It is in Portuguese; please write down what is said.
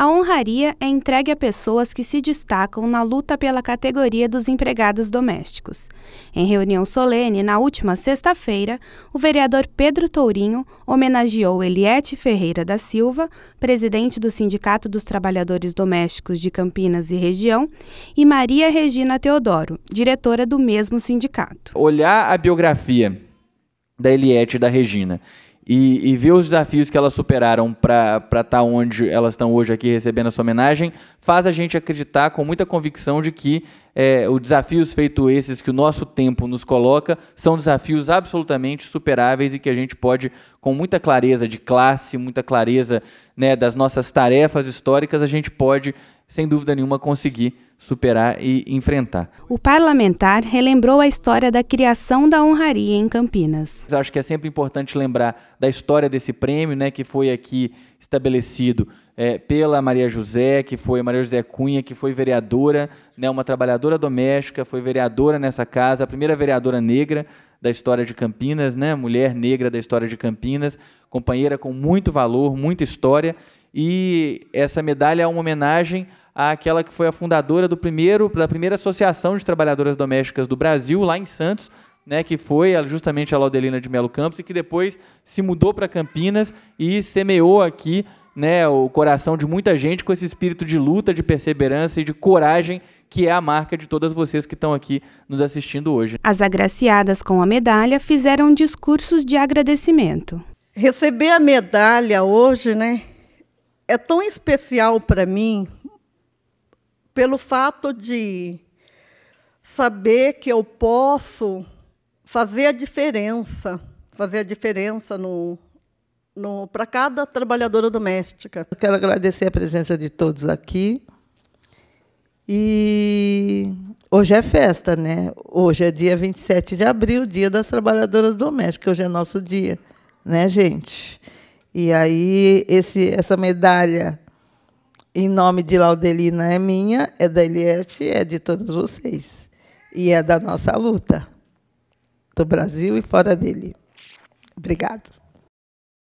A honraria é entregue a pessoas que se destacam na luta pela categoria dos empregados domésticos. Em reunião solene, na última sexta-feira, o vereador Pedro Tourinho homenageou Eliette Ferreira da Silva, presidente do Sindicato dos Trabalhadores Domésticos de Campinas e Região, e Maria Regina Teodoro, diretora do mesmo sindicato. Olhar a biografia da Eliette e da Regina e, e ver os desafios que elas superaram para estar tá onde elas estão hoje aqui recebendo essa homenagem, faz a gente acreditar com muita convicção de que é, os desafios feitos esses que o nosso tempo nos coloca são desafios absolutamente superáveis e que a gente pode, com muita clareza de classe, muita clareza né, das nossas tarefas históricas, a gente pode sem dúvida nenhuma, conseguir superar e enfrentar. O parlamentar relembrou a história da criação da honraria em Campinas. Acho que é sempre importante lembrar da história desse prêmio, né, que foi aqui estabelecido é, pela Maria José, que foi Maria José Cunha, que foi vereadora, né, uma trabalhadora doméstica, foi vereadora nessa casa, a primeira vereadora negra da história de Campinas, né, mulher negra da história de Campinas, companheira com muito valor, muita história, e essa medalha é uma homenagem àquela que foi a fundadora do primeiro, da primeira Associação de Trabalhadoras Domésticas do Brasil, lá em Santos, né, que foi justamente a Laudelina de Melo Campos e que depois se mudou para Campinas e semeou aqui né, o coração de muita gente com esse espírito de luta, de perseverança e de coragem que é a marca de todas vocês que estão aqui nos assistindo hoje. As agraciadas com a medalha fizeram discursos de agradecimento. Receber a medalha hoje, né, é tão especial para mim pelo fato de saber que eu posso fazer a diferença, fazer a diferença no, no para cada trabalhadora doméstica. Eu quero agradecer a presença de todos aqui. E hoje é festa, né? Hoje é dia 27 de abril, dia das trabalhadoras domésticas, hoje é nosso dia né, gente? E aí esse, essa medalha em nome de Laudelina é minha, é da Eliette, é de todos vocês. E é da nossa luta, do Brasil e fora dele. Obrigado.